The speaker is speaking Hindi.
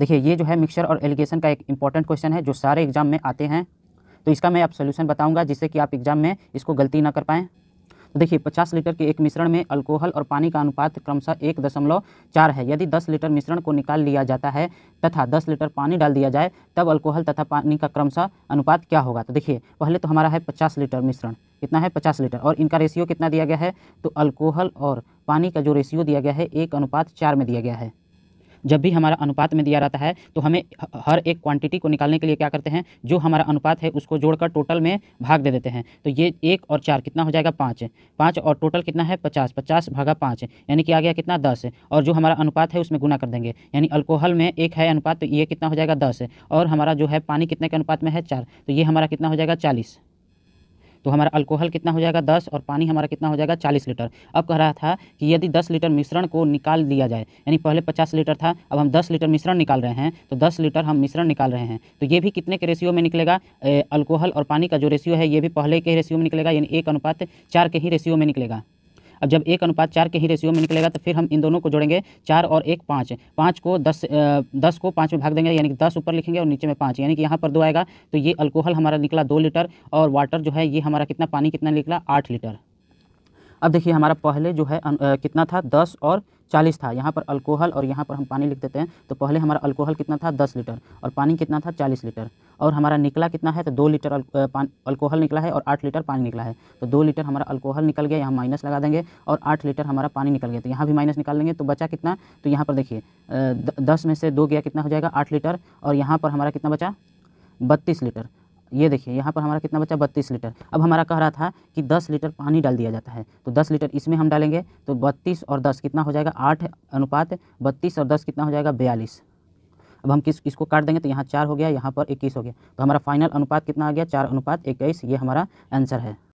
देखिए ये जो है मिक्सचर और एलिगेशन का एक इंपॉर्टेंट क्वेश्चन है जो सारे एग्जाम में आते हैं तो इसका मैं आप सोल्यूशन बताऊँगा जिससे कि आप एग्जाम में इसको गलती ना कर पाएँ तो देखिए पचास लीटर के एक मिश्रण में अल्कोहल और पानी का अनुपात क्रमशः एक दशमलव चार है यदि दस लीटर मिश्रण को निकाल लिया जाता है तथा दस लीटर पानी डाल दिया जाए तब अल्कोहल तथा पानी का क्रमशः अनुपात क्या होगा तो देखिए पहले तो हमारा है पचास लीटर मिश्रण कितना है पचास लीटर और इनका रेशियो कितना दिया गया है तो अल्कोहल और पानी का जो रेशियो दिया गया है एक अनुपात चार में दिया गया है जब भी हमारा अनुपात में दिया रहता है तो हमें हर एक क्वांटिटी को निकालने के लिए क्या करते हैं जो हमारा अनुपात है उसको जोड़कर टोटल में भाग दे देते हैं तो ये एक और चार कितना हो जाएगा पाँच पाँच और टोटल कितना है पचास पचास भागा पाँच यानी कि आ गया कितना दस और जो हमारा अनुपात है उसमें गुना कर देंगे यानी अल्कोहल में एक है अनुपात तो ये कितना हो जाएगा दस और हमारा जो है पानी कितने के अनुपात में है चार तो ये हमारा कितना हो जाएगा चालीस तो हमारा अल्कोहल कितना हो जाएगा दस और पानी हमारा कितना हो जाएगा चालीस लीटर अब कह रहा था कि यदि दस लीटर मिश्रण को निकाल दिया जाए यानी पहले पचास लीटर था अब हम दस लीटर मिश्रण निकाल रहे हैं तो दस लीटर हम मिश्रण निकाल रहे हैं तो ये भी कितने के रेशियो में निकलेगा अल्कोहल और पानी का जो रेशियो है ये भी पहले के रेशियो में निकलेगा यानी एक अनुपात चार के ही रेशियो में निकलेगा अब जब एक अनुपात चार के ही रेशियो में निकलेगा तो फिर हम इन दोनों को जोड़ेंगे चार और एक पाँच पाँच को दस दस को पाँच में भाग देंगे यानी कि दस ऊपर लिखेंगे और नीचे में पाँच यानी कि यहाँ पर दो आएगा तो ये अल्कोहल हमारा निकला दो लीटर और वाटर जो है ये हमारा कितना पानी कितना निकला आठ लीटर अब देखिए हमारा पहले जो है कितना था दस और चालीस था यहाँ पर अल्कोहल और यहाँ पर हम पानी लिख देते हैं तो पहले हमारा अल्कोहल कितना था दस लीटर और पानी कितना था चालीस लीटर और हमारा निकला कितना है तो दो लीटर अल्कोहल निकला है और आठ लीटर पानी निकला है तो दो लीटर हमारा अल्कोहल निकल गया यहाँ माइनस लगा देंगे और आठ लीटर हमारा पानी निकल गया तो यहाँ भी माइनस निकाल लेंगे तो बचा कितना तो यहाँ पर देखिए दस में से दो गया कितना हो जाएगा आठ लीटर और यहाँ पर हमारा कितना बचा बत्तीस लीटर ये देखिए यहाँ पर हमारा कितना बचा बत्तीस लीटर अब हमारा कह रहा था कि दस लीटर पानी डाल दिया जाता है तो दस लीटर इसमें हम डालेंगे तो बत्तीस और दस कितना हो जाएगा आठ अनुपात बत्तीस और दस कितना हो जाएगा बयालीस अब हम किस इसको काट देंगे तो यहाँ चार हो गया यहाँ पर इक्कीस हो गया तो हमारा फाइनल अनुपात कितना आ गया चार अनुपात इक्कीस ये हमारा आंसर है